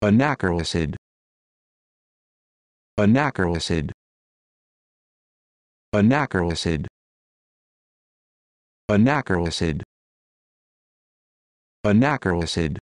Anacrocid. Anacrocid. Anacrocid. Anacrocid. Anacrocid.